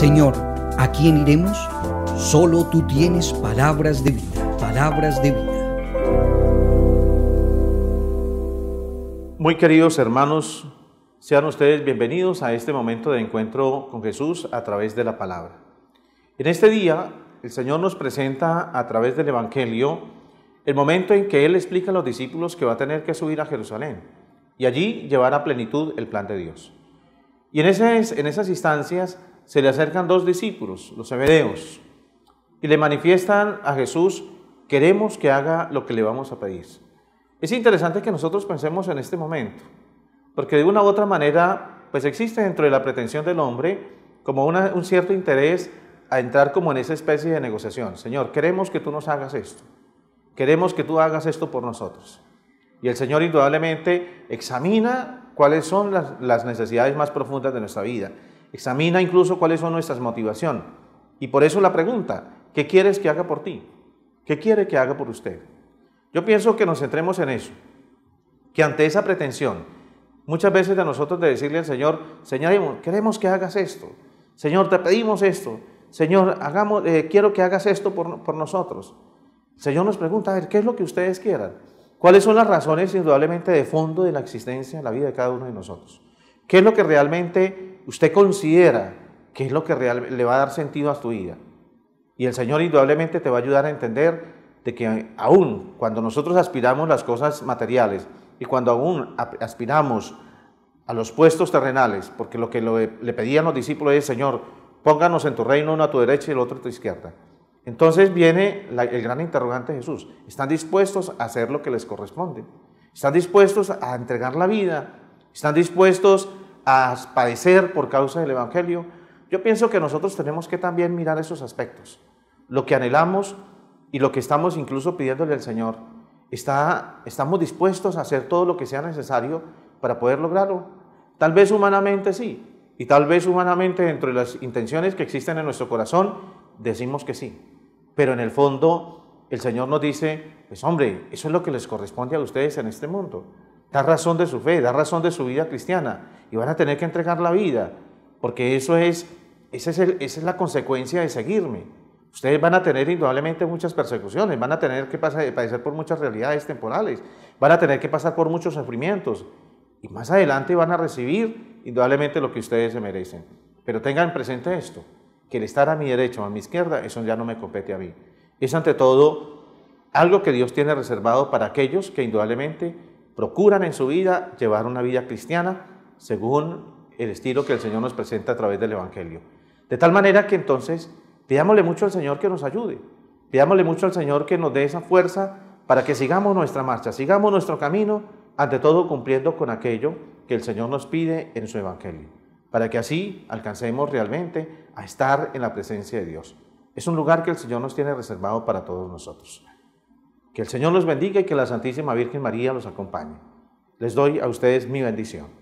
Señor, ¿a quién iremos? Solo tú tienes palabras de vida, palabras de vida. Muy queridos hermanos, sean ustedes bienvenidos a este momento de encuentro con Jesús a través de la palabra. En este día, el Señor nos presenta a través del Evangelio el momento en que Él explica a los discípulos que va a tener que subir a Jerusalén y allí llevar a plenitud el plan de Dios. Y en esas, en esas instancias, se le acercan dos discípulos, los hebedeos, y le manifiestan a Jesús, queremos que haga lo que le vamos a pedir. Es interesante que nosotros pensemos en este momento, porque de una u otra manera, pues existe dentro de la pretensión del hombre como un cierto interés a entrar como en esa especie de negociación. Señor, queremos que tú nos hagas esto, queremos que tú hagas esto por nosotros. Y el Señor indudablemente examina cuáles son las necesidades más profundas de nuestra vida Examina incluso cuáles son nuestras motivaciones. Y por eso la pregunta, ¿qué quieres que haga por ti? ¿Qué quiere que haga por usted? Yo pienso que nos centremos en eso, que ante esa pretensión, muchas veces de nosotros de decirle al Señor, Señor, queremos que hagas esto, Señor, te pedimos esto, Señor, hagamos, eh, quiero que hagas esto por, nosotros. Señor nos pregunta, a ver, ¿qué es lo que ustedes quieran? ¿Cuáles son las razones indudablemente de fondo de la existencia en la vida de cada uno de nosotros? ¿Qué es lo que realmente usted considera qué es lo que le va a dar sentido a su vida. Y el Señor indudablemente te va a ayudar a entender de que aún cuando nosotros aspiramos las cosas materiales y cuando aún aspiramos a los puestos terrenales, porque lo que le pedían los discípulos es, Señor, pónganos en tu reino uno a tu derecha y el otro a tu izquierda. Entonces viene el gran interrogante de Jesús. ¿Están dispuestos a hacer lo que les corresponde? ¿Están dispuestos a entregar la vida? ¿Están dispuestos a padecer por causa del Evangelio, yo pienso que nosotros tenemos que también mirar esos aspectos. Lo que anhelamos y lo que estamos incluso pidiéndole al Señor, está, estamos dispuestos a hacer todo lo que sea necesario para poder lograrlo. Tal vez humanamente sí, y tal vez humanamente dentro de las intenciones que existen en nuestro corazón, decimos que sí. Pero en el fondo, el Señor nos dice, pues hombre, eso es lo que les corresponde a ustedes en este mundo da razón de su fe, da razón de su vida cristiana y van a tener que entregar la vida, porque eso es, esa es, la consecuencia de seguirme. Ustedes van a tener indudablemente muchas persecuciones, van a tener que pasar, padecer por muchas realidades temporales, van a tener que pasar por muchos sufrimientos y más adelante van a recibir indudablemente lo que ustedes se merecen. Pero tengan presente esto, que el estar a mi derecha o a mi izquierda, eso ya no me compete a mí. Es ante todo algo que Dios tiene reservado para aquellos que indudablemente procuran en su vida llevar una vida cristiana según el estilo que el Señor nos presenta a través del Evangelio. De tal manera que entonces pidámosle mucho al Señor que nos ayude, pidámosle mucho al Señor que nos dé esa fuerza para que sigamos nuestra marcha, sigamos nuestro camino, ante todo cumpliendo con aquello que el Señor nos pide en su Evangelio, para que así alcancemos realmente a estar en la presencia de Dios. Es un lugar que el Señor nos tiene reservado para todos nosotros. Que el Señor los bendiga y que la Santísima Virgen María los acompañe. Les doy a ustedes mi bendición.